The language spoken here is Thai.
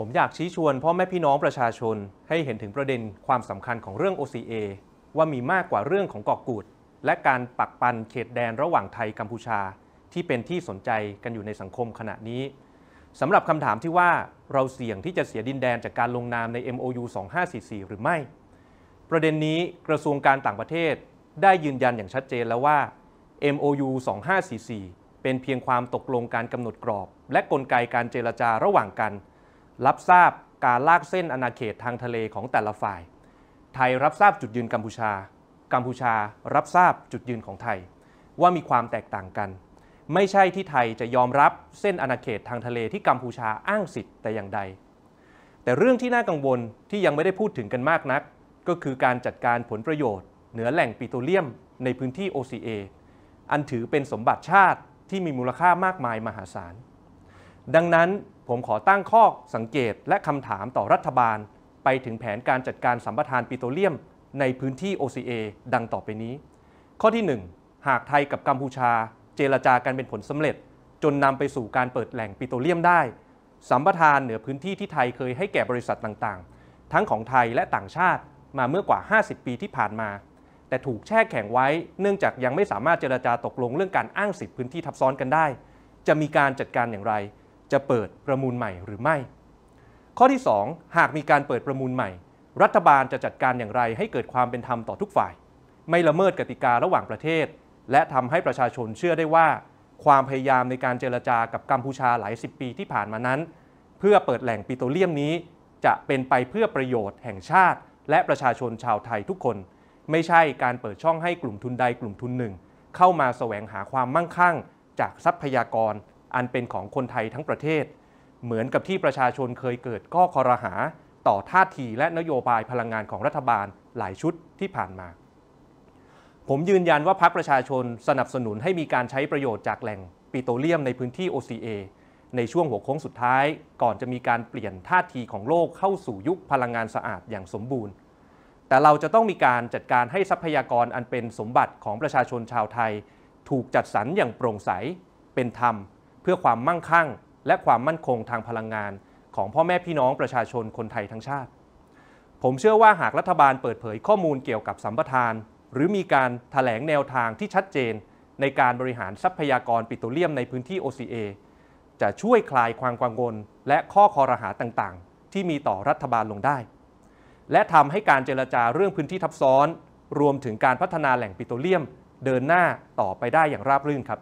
ผมอยากชี้ชวนพ่อแม่พี่น้องประชาชนให้เห็นถึงประเด็นความสำคัญของเรื่อง OCA ว่ามีมากกว่าเรื่องของเกาะกูด และการปักปันเขตแดนระหว่างไทยกัมพูชา ที่เป็นที่สนใจกันอยู่ในสังคมขณะนี้สำหรับคำถามที่ว่าเราเสี่ยงที่จะเสียดินแดนจากการลงนามใน MOU 2544 หรือไม่ ประเด็นนี้กระทรวงการต่างประเทศได้ยืนยันอย่างชัดเจนแล้วว่า MOU 2544เป็นเพียงความตกลงการกำหนดกรอบ และกลไกการเจรจาระหว่างกันรับทราบการลากเส้นอาณาเขตทางทะเลของแต่ละฝ่าย ไทยรับทราบจุดยืนกัมพูชากัมพูชารับทราบจุดยืนของไทย ว่ามีความแตกต่างกัน ไม่ใช่ที่ไทยจะยอมรับเส้นอาณาเขตทางทะเลที่กัมพูชาอ้างสิทธิ์แต่อย่างใด แต่เรื่องที่น่ากังวลที่ยังไม่ได้พูดถึงกันมากนักก็คือการจัดการผลประโยชน์เหนือแหล่งปิโตรเลียมในพื้นที่ OCA อันถือเป็นสมบัติชาติที่มีมูลค่ามากมายมหาศาลดังนั้นผมขอตั้งข้อสังเกตและคำถามต่อรัฐบาล ไปถึงแผนการจัดการสัมปทานปิโตรเลียม ในพื้นที่ OCA ดังต่อไปนี้ ข้อที่ 1 หากไทยกับกัมพูชา เจรจากันเป็นผลสำเร็จ จนนำไปสู่การเปิดแหล่งปิโตรเลียมได้ สัมปทานเหนือพื้นที่ที่ไทยเคยให้แก่บริษัทต่างๆ ทั้งของไทยและต่างชาติมาเมื่อกว่า 50 ปีที่ผ่านมา แต่ถูกแช่แข็งไว้ เนื่องจากยังไม่สามารถเจรจาตกลงเรื่องการอ้างสิทธิพื้นที่ทับซ้อนกันได้ จะมีการจัดการอย่างไรจะเปิดประมูลใหม่หรือไม่ ข้อที่2หากมีการเปิดประมูลใหม่ รัฐบาลจะจัดการอย่างไรให้เกิดความเป็นธรรมต่อทุกฝ่าย ไม่ละเมิดกติการะหว่างประเทศ และทำให้ประชาชนเชื่อได้ว่า ความพยายามในการเจรจากับกัมพูชาหลายสิบปีที่ผ่านมานั้น เพื่อเปิดแหล่งปิโตรเลียมนี้ จะเป็นไปเพื่อประโยชน์แห่งชาติ และประชาชนชาวไทยทุกคน ไม่ใช่การเปิดช่องให้กลุ่มทุนใดกลุ่มทุนหนึ่ง เข้ามาแสวงหาความมั่งคั่ง จากทรัพยากรอันเป็นของคนไทยทั้งประเทศ เหมือนกับที่ประชาชนเคยเกิดก็คอรหา ต่อท่าทีและนโยบายพลังงานของรัฐบาลหลายชุดที่ผ่านมา ผมยืนยันว่าพรรคประชาชนสนับสนุนให้มีการใช้ประโยชน์จากแหล่ง ปิโตรเลียมในพื้นที่ OCA ในช่วงหัวโค้งสุดท้ายก่อนจะมีการเปลี่ยนท่าทีของโลกเข้าสู่ยุคพลังงานสะอาดอย่างสมบูรณ์ แต่เราจะต้องมีการจัดการให้ทรัพยากรอันเป็นสมบัติของประชาชนชาวไทย ถูกจัดสรรอย่างโปร่งใสเป็นธรรมพื่อความมั่งคั่งและความมั่นคงทางพลังงาน ของพ่อแม่พี่น้องประชาชนคนไทยทั้งชาติ ผมเชื่อว่าหากรัฐบาลเปิดเผยข้อมูลเกี่ยวกับสัมปทาน หรือมีการถแถลงแนวทางที่ชัดเจนในการบริหารทรัพยากรปิโตรเลียมในพื้นที่ OCA จะช่วยคลายความกังวลและข้อคอรหาต่างๆ ที่มีต่อรัฐบาลลงได้ และทำให้การเจรจาเรื่องพื้นที่ทับซ้อน รวมถึงการพัฒนาแหล่งปิโตรเลียม เดินหน้าต่อไปได้อย่างราบรื่นครับ